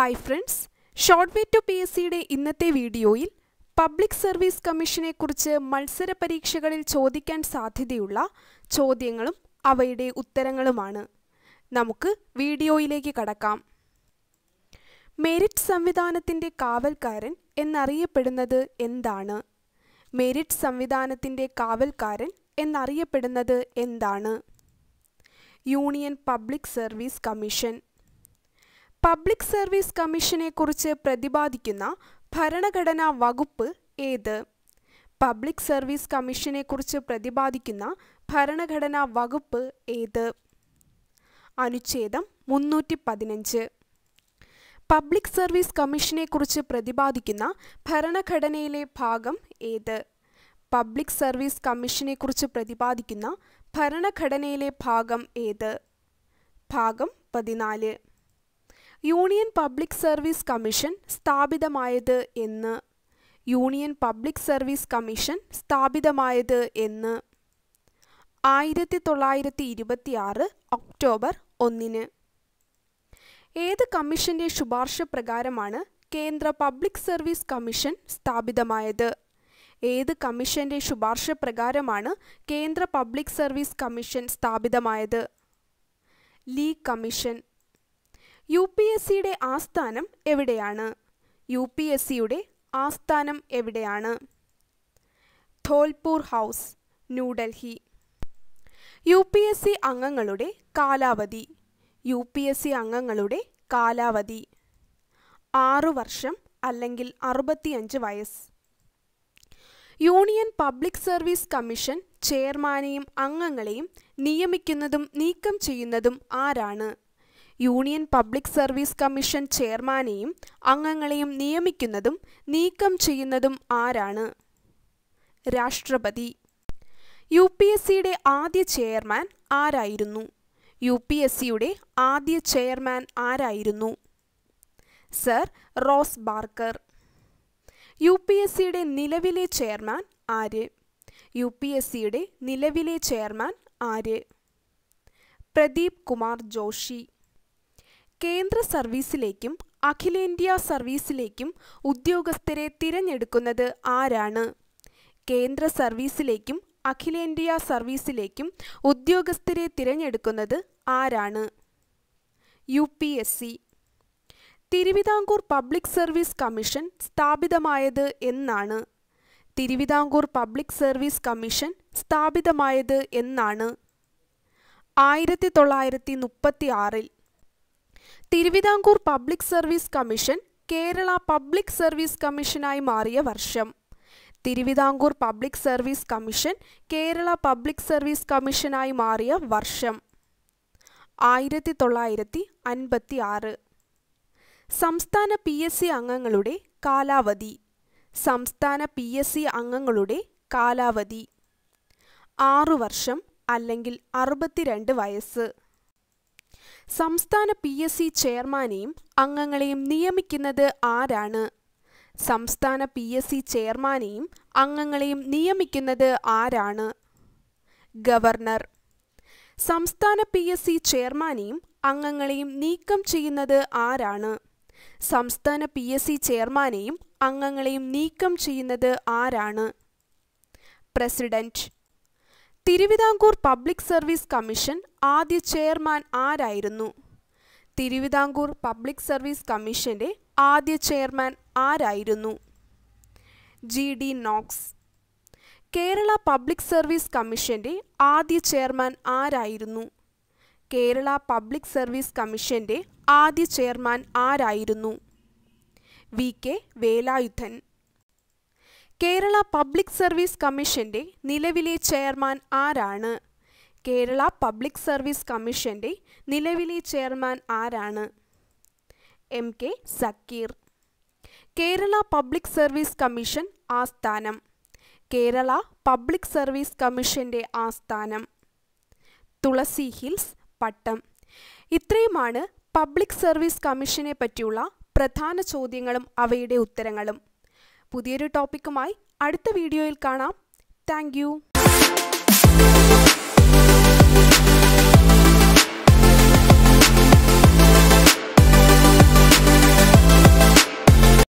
hi friends short way to P S സിയുടെ ഇന്നത്തെ വീഡിയോയിൽ പബ്ലിക് സർവീസ് കമ്മീഷനെ കുറിച്ച് മത്സര പരീക്ഷകളിൽ ചോദിക്കാൻ സാധ്യതയുള്ള ചോദ്യങ്ങളും അവയുടെ ഉത്തരങ്ങളുമാണ് നമുക്ക് വീഡിയോയിലേക്ക് കടക്കാം മെറിറ്റ് സംവിധാനത്തിൻ്റെ കാവൽക്കാരൻ എന്നറിയപ്പെടുന്നത് എന്താണ് മെറിറ്റ് സംവിധാനത്തിൻ്റെ കാവൽക്കാരൻ എന്നറിയപ്പെടുന്നത് എന്താണ് union public service commission public service കമ്മീഷനെ കുറിച്ച് പ്രതിപാദിക്കുന്ന ഭരണഘടനാ വകുപ്പ് ഏത് പബ്ലിക് സർവീസ് കമ്മീഷനെ കുറിച്ച് പ്രതിപാദിക്കുന്ന ഭരണഘടനാ വകുപ്പ് ഏത് അനുച്ഛേദം മുന്നൂറ്റി പതിനഞ്ച് പബ്ലിക് സർവീസ് കമ്മീഷനെ കുറിച്ച് പ്രതിപാദിക്കുന്ന ഭരണഘടനയിലെ ഭാഗം ഏത് പബ്ലിക് സർവീസ് കമ്മീഷനെ കുറിച്ച് പ്രതിപാദിക്കുന്ന ഭരണഘടനയിലെ ഭാഗം ഏത് ഭാഗം പതിനാല് യൂണിയൻ പബ്ലിക് സർവീസ് കമ്മീഷൻ സ്ഥാപിതമായത് എന്ന് യൂണിയൻ പബ്ലിക് സർവീസ് കമ്മീഷൻ സ്ഥാപിതമായത് എന്ന് ആയിരത്തി തൊള്ളായിരത്തി ആറ് ഒക്ടോബർ ഒന്നിന് ഏത് കമ്മീഷന്റെ ശുപാർശ പ്രകാരമാണ് കേന്ദ്ര പബ്ലിക് സർവീസ് കമ്മീഷൻ സ്ഥാപിതമായത് ഏത് കമ്മീഷന്റെ ശുപാർശ പ്രകാരമാണ് കേന്ദ്ര പബ്ലിക് സർവീസ് കമ്മീഷൻ സ്ഥാപിതമായത് league commission U P S സിയുടെ ആസ്ഥാനം എവിടെയാണ് യു പി എസ് സിയുടെ ആസ്ഥാനം എവിടെയാണ് Dholpur house New Delhi U P S C അംഗങ്ങളുടെ കാലാവധി യു പി എസ് സി അംഗങ്ങളുടെ കാലാവധി ആറു വർഷം അല്ലെങ്കിൽ അറുപത്തിയഞ്ച് വയസ്സ് യൂണിയൻ പബ്ലിക് സർവീസ് കമ്മീഷൻ ചെയർമാനെയും അംഗങ്ങളെയും നിയമിക്കുന്നതും നീക്കം ചെയ്യുന്നതും ആരാണ് യൂണിയൻ പബ്ലിക് സർവീസ് കമ്മീഷൻ ചെയർമാനെയും അംഗങ്ങളെയും നിയമിക്കുന്നതും നീക്കം ചെയ്യുന്നതും ആരാണ് രാഷ്ട്രപതി യു പി എസ് സിയുടെ ആദ്യ ചെയർമാൻ ആരായിരുന്നു യു പി എസ് സിയുടെ ആദ്യ ചെയർമാൻ ആരായിരുന്നു sir Ross Barker U P S സിയുടെ നിലവിലെ ചെയർമാൻ ആര് യു പി എസ് സിയുടെ നിലവിലെ ചെയർമാൻ ആര് പ്രദീപ് കുമാർ ജോഷി കേന്ദ്ര സർവീസിലേക്കും അഖിലേന്ത്യാ സർവീസിലേക്കും ഉദ്യോഗസ്ഥരെ തിരഞ്ഞെടുക്കുന്നത് ആരാണ് കേന്ദ്ര സർവീസിലേക്കും അഖിലേന്ത്യാ സർവീസിലേക്കും ഉദ്യോഗസ്ഥരെ തിരഞ്ഞെടുക്കുന്നത് ആരാണ് U P S C Thiruvithamkoor public service commission സ്ഥാപിതമായത് എന്നാണ് തിരുവിതാംകൂർ പബ്ലിക് സർവീസ് കമ്മീഷൻ സ്ഥാപിതമായത് എന്നാണ് ആയിരത്തി തൊള്ളായിരത്തി മുപ്പത്തി ആറിൽ Thiruvithamkoor public service commission Kerala public service കമ്മീഷനായി മാറിയ വർഷം Thiruvithamkoor public service commission Kerala public service കമ്മീഷനായി മാറിയ വർഷം ആയിരത്തി തൊള്ളായിരത്തി അൻപത്തി ആറ് സംസ്ഥാന പി എസ് സി അംഗങ്ങളുടെ കാലാവധി സംസ്ഥാന പി എസ് സി അംഗങ്ങളുടെ കാലാവധി ആറു വർഷം അല്ലെങ്കിൽ അറുപത്തിരണ്ട് വയസ്സ് സംസ്ഥാന പി എസ് സി ചെയർമാനെയും അംഗങ്ങളെയും നിയമിക്കുന്നത് ആരാണ് സംസ്ഥാന പി എസ് സി ചെയർമാനെയും അംഗങ്ങളെയും നിയമിക്കുന്നത് ആരാണ് ഗവർണർ സംസ്ഥാന പി എസ് സി ചെയർമാനെയും അംഗങ്ങളെയും നീക്കം ചെയ്യുന്നത് ആരാണ് സംസ്ഥാന പി എസ് സി ചെയർമാനെയും അംഗങ്ങളെയും നീക്കം ചെയ്യുന്നത് ആരാണ് president Thiruvithamkoor public service commission ആദ്യ ചെയർമാൻ ആരായിരുന്നു തിരുവിതാംകൂർ പബ്ലിക് സർവീസ് കമ്മീഷന്റെ ആദ്യ ചെയർമാൻ ആരായിരുന്നു G D Knox Kerala public service കമ്മീഷന്റെ ആദ്യ ചെയർമാൻ ആരായിരുന്നു കേരള പബ്ലിക് സർവീസ് കമ്മീഷന്റെ ആദ്യ ചെയർമാൻ ആരായിരുന്നു V K Velayudhan Kerala public service കമ്മീഷന്റെ നിലവിലെ ചെയർമാൻ ആരാണ് കേരള പബ്ലിക് സർവീസ് കമ്മീഷന്റെ നിലവിലെ ചെയർമാൻ ആരാണ് M K Sakeer Kerala public service commission ആസ്ഥാനം കേരള പബ്ലിക് സർവീസ് കമ്മീഷന്റെ ആസ്ഥാനം തുളസി ഹിൽസ് പട്ടം ഇത്രയുമാണ് പബ്ലിക് സർവീസ് കമ്മീഷനെ പറ്റിയുള്ള പ്രധാന ചോദ്യങ്ങളും അവയുടെ ഉത്തരങ്ങളും പുതിയൊരു ടോപ്പിക്കുമായി അടുത്ത വീഡിയോയിൽ കാണാം താങ്ക്